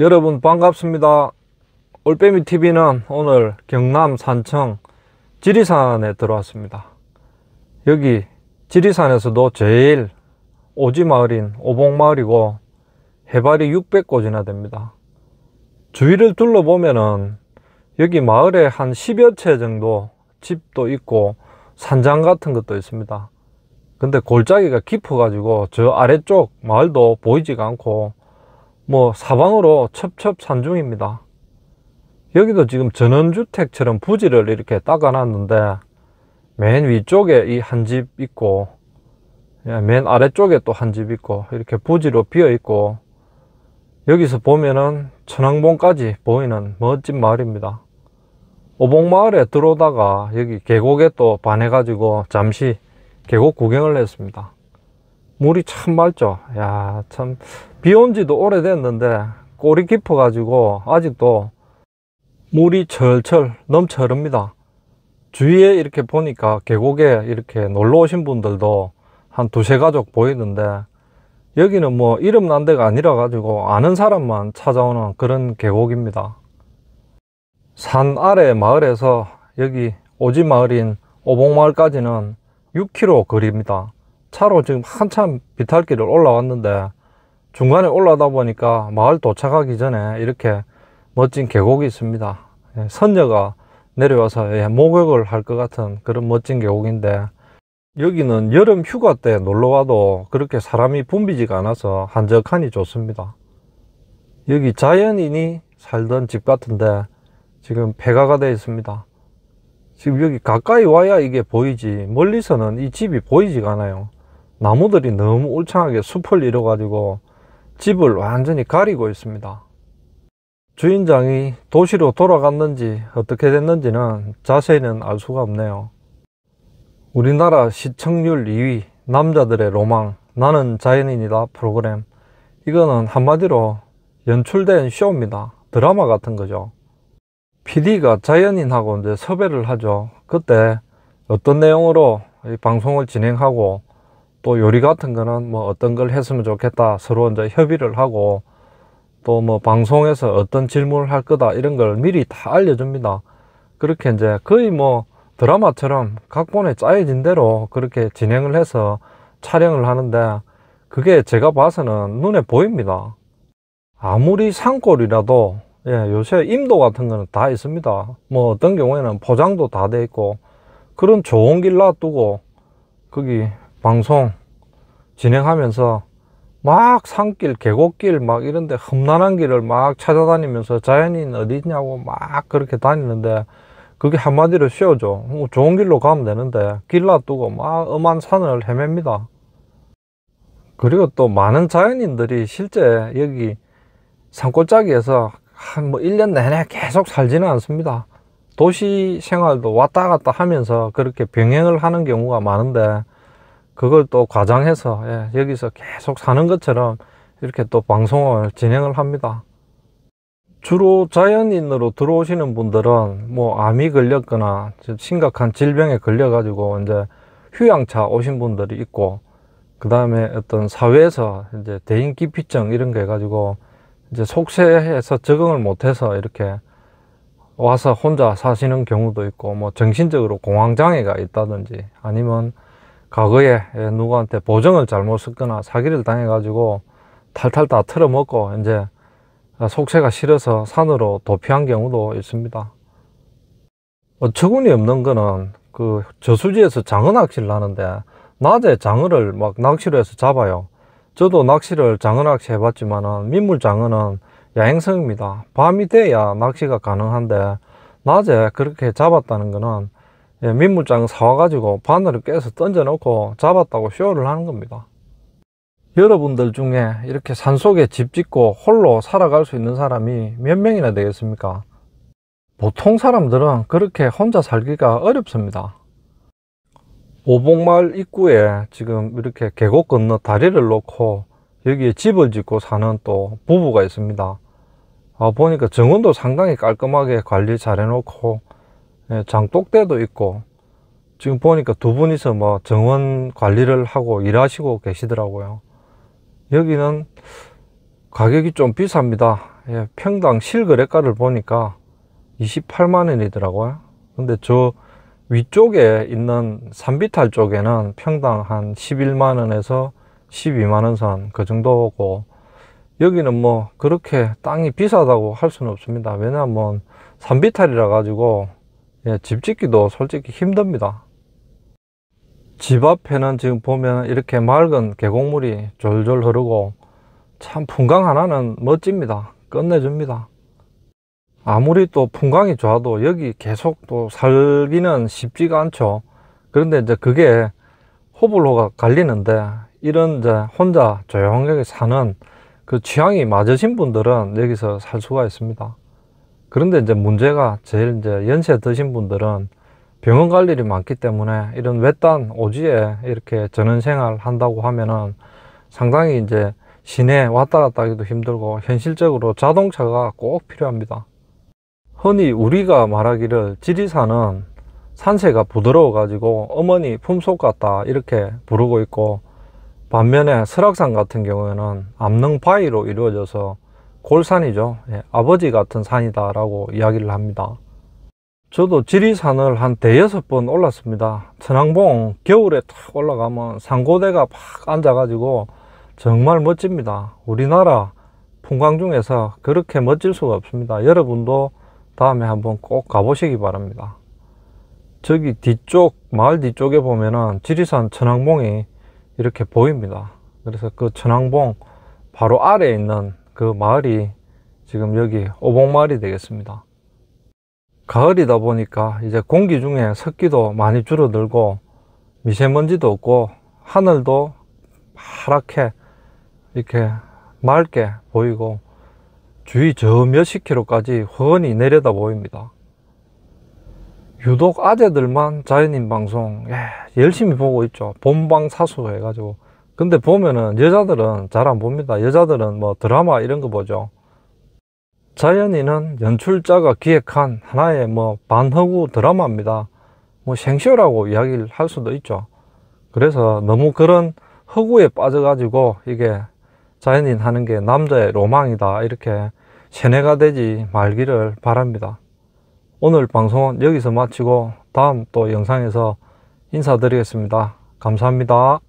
여러분 반갑습니다 올빼미TV는 오늘 경남 산청 지리산에 들어왔습니다 여기 지리산에서도 제일 오지마을인 오봉마을이고 해발이 6 0 0곳이나 됩니다 주위를 둘러보면은 여기 마을에 한 10여 채 정도 집도 있고 산장 같은 것도 있습니다 근데 골짜기가 깊어 가지고 저 아래쪽 마을도 보이지가 않고 뭐 사방으로 첩첩산중입니다. 여기도 지금 전원주택처럼 부지를 이렇게 닦아놨는데 맨 위쪽에 이 한 집 있고 예, 맨 아래쪽에 또 한 집 있고 이렇게 부지로 비어 있고 여기서 보면은 천왕봉까지 보이는 멋진 마을입니다. 오봉마을에 들어오다가 여기 계곡에 또 반해 가지고 잠시 계곡 구경을 했습니다. 물이 참 맑죠 야 참비온 지도 오래됐는데 꼬리 깊어 가지고 아직도 물이 철철 넘쳐릅니다 주위에 이렇게 보니까 계곡에 이렇게 놀러 오신 분들도 한 두세 가족 보이는데 여기는 뭐 이름 난 데가 아니라 가지고 아는 사람만 찾아오는 그런 계곡입니다 산 아래 마을에서 여기 오지마을인 오봉마을까지는 6km 거리입니다 차로 지금 한참 비탈길을 올라왔는데 중간에 올라다 보니까 마을 도착하기 전에 이렇게 멋진 계곡이 있습니다 예, 선녀가 내려와서 예, 목욕을 할 것 같은 그런 멋진 계곡인데 여기는 여름 휴가 때 놀러 와도 그렇게 사람이 붐비지가 않아서 한적하니 좋습니다 여기 자연인이 살던 집 같은데 지금 폐가가 되어 있습니다 지금 여기 가까이 와야 이게 보이지 멀리서는 이 집이 보이지가 않아요 나무들이 너무 울창하게 숲을 잃어가지고 집을 완전히 가리고 있습니다. 주인장이 도시로 돌아갔는지 어떻게 됐는지는 자세히는 알 수가 없네요. 우리나라 시청률 2위 남자들의 로망 나는 자연인이다 프로그램 이거는 한마디로 연출된 쇼입니다. 드라마 같은 거죠. PD가 자연인하고 이제 섭외를 하죠. 그때 어떤 내용으로 방송을 진행하고 또 요리 같은 거는 뭐 어떤 걸 했으면 좋겠다 서로 이제 협의를 하고 또 뭐 방송에서 어떤 질문을 할 거다 이런 걸 미리 다 알려줍니다 그렇게 이제 거의 뭐 드라마처럼 각본에 짜여진 대로 그렇게 진행을 해서 촬영을 하는데 그게 제가 봐서는 눈에 보입니다 아무리 산골이라도 예, 요새 임도 같은 거는 다 있습니다 뭐 어떤 경우에는 포장도 다 돼 있고 그런 좋은 길 놔두고 거기 방송 진행하면서 막 산길, 계곡길 막 이런데 험난한 길을 막 찾아다니면서 자연인 어디 있냐고 막 그렇게 다니는데 그게 한마디로 쉬워져. 뭐 좋은 길로 가면 되는데 길 놔두고 막 엄한 산을 헤맵니다. 그리고 또 많은 자연인들이 실제 여기 산골짜기에서 한 뭐 1년 내내 계속 살지는 않습니다. 도시 생활도 왔다 갔다 하면서 그렇게 병행을 하는 경우가 많은데 그걸 또 과장해서 예, 여기서 계속 사는 것처럼 이렇게 또 방송을 진행을 합니다 주로 자연인으로 들어오시는 분들은 뭐 암이 걸렸거나 심각한 질병에 걸려 가지고 이제 휴양차 오신 분들이 있고 그 다음에 어떤 사회에서 이제 대인기피증 이런 거 해가지고 이제 속세에서 적응을 못해서 이렇게 와서 혼자 사시는 경우도 있고 뭐 정신적으로 공황장애가 있다든지 아니면 과거에 누구한테 보증을 잘못 썼거나 사기를 당해 가지고 탈탈 다 털어먹고 이제 속세가 싫어서 산으로 도피한 경우도 있습니다 어처구니 없는 거는 그 저수지에서 장어 낚시를 하는데 낮에 장어를 막 낚시로 해서 잡아요 저도 낚시를 장어 낚시 해봤지만은 민물 장어는 야행성입니다 밤이 돼야 낚시가 가능한데 낮에 그렇게 잡았다는 거는 예, 민물장 사와가지고 바늘을 깨서 던져놓고 잡았다고 쇼를 하는 겁니다. 여러분들 중에 이렇게 산속에 집 짓고 홀로 살아갈 수 있는 사람이 몇 명이나 되겠습니까? 보통 사람들은 그렇게 혼자 살기가 어렵습니다. 오봉마을 입구에 지금 이렇게 계곡 건너 다리를 놓고 여기에 집을 짓고 사는 또 부부가 있습니다. 아, 보니까 정원도 상당히 깔끔하게 관리 잘 해놓고 예, 장독대도 있고 지금 보니까 두 분이서 뭐 정원 관리를 하고 일하시고 계시더라고요 여기는 가격이 좀 비쌉니다 예, 평당 실거래가를 보니까 28만원이더라고요 근데 저 위쪽에 있는 산비탈 쪽에는 평당 한 11만원에서 12만원 선 그 정도고 여기는 뭐 그렇게 땅이 비싸다고 할 수는 없습니다 왜냐면 산비탈이라 가지고 예, 집 짓기도 솔직히 힘듭니다 집 앞에는 지금 보면 이렇게 맑은 계곡물이 졸졸 흐르고 참 풍광 하나는 멋집니다 끝내줍니다 아무리 또 풍광이 좋아도 여기 계속 또 살기는 쉽지가 않죠 그런데 이제 그게 호불호가 갈리는데 이런 이제 혼자 조용하게 사는 그 취향이 맞으신 분들은 여기서 살 수가 있습니다 그런데 이제 문제가 제일 이제 연세 드신 분들은 병원 갈 일이 많기 때문에 이런 외딴 오지에 이렇게 전원 생활 한다고 하면은 상당히 이제 시내 왔다 갔다 하기도 힘들고 현실적으로 자동차가 꼭 필요합니다. 흔히 우리가 말하기를 지리산은 산세가 부드러워 가지고 어머니 품속 같다 이렇게 부르고 있고 반면에 설악산 같은 경우에는 암릉 바위로 이루어져서 골산이죠. 예, 아버지 같은 산이다라고 이야기를 합니다. 저도 지리산을 한 대여섯 번 올랐습니다. 천왕봉 겨울에 탁 올라가면 상고대가 팍 앉아가지고 정말 멋집니다. 우리나라 풍광 중에서 그렇게 멋질 수가 없습니다. 여러분도 다음에 한번 꼭 가보시기 바랍니다. 저기 뒤쪽 마을 뒤쪽에 보면은 지리산 천왕봉이 이렇게 보입니다. 그래서 그 천왕봉 바로 아래에 있는 그 마을이 지금 여기 오봉마을이 되겠습니다. 가을이다 보니까 이제 공기 중에 습기도 많이 줄어들고 미세먼지도 없고 하늘도 파랗게 이렇게 맑게 보이고 주위 저 몇십 킬로까지 훤히 내려다 보입니다. 유독 아재들만 자연인 방송 예, 열심히 보고 있죠. 본방사수 해가지고 근데 보면은 여자들은 잘 안 봅니다. 여자들은 뭐 드라마 이런 거 보죠. 자연인은 연출자가 기획한 하나의 뭐 반허구 드라마입니다. 뭐 생쇼라고 이야기를 할 수도 있죠. 그래서 너무 그런 허구에 빠져가지고 이게 자연인 하는 게 남자의 로망이다 이렇게 세뇌가 되지 말기를 바랍니다. 오늘 방송은 여기서 마치고 다음 또 영상에서 인사드리겠습니다. 감사합니다.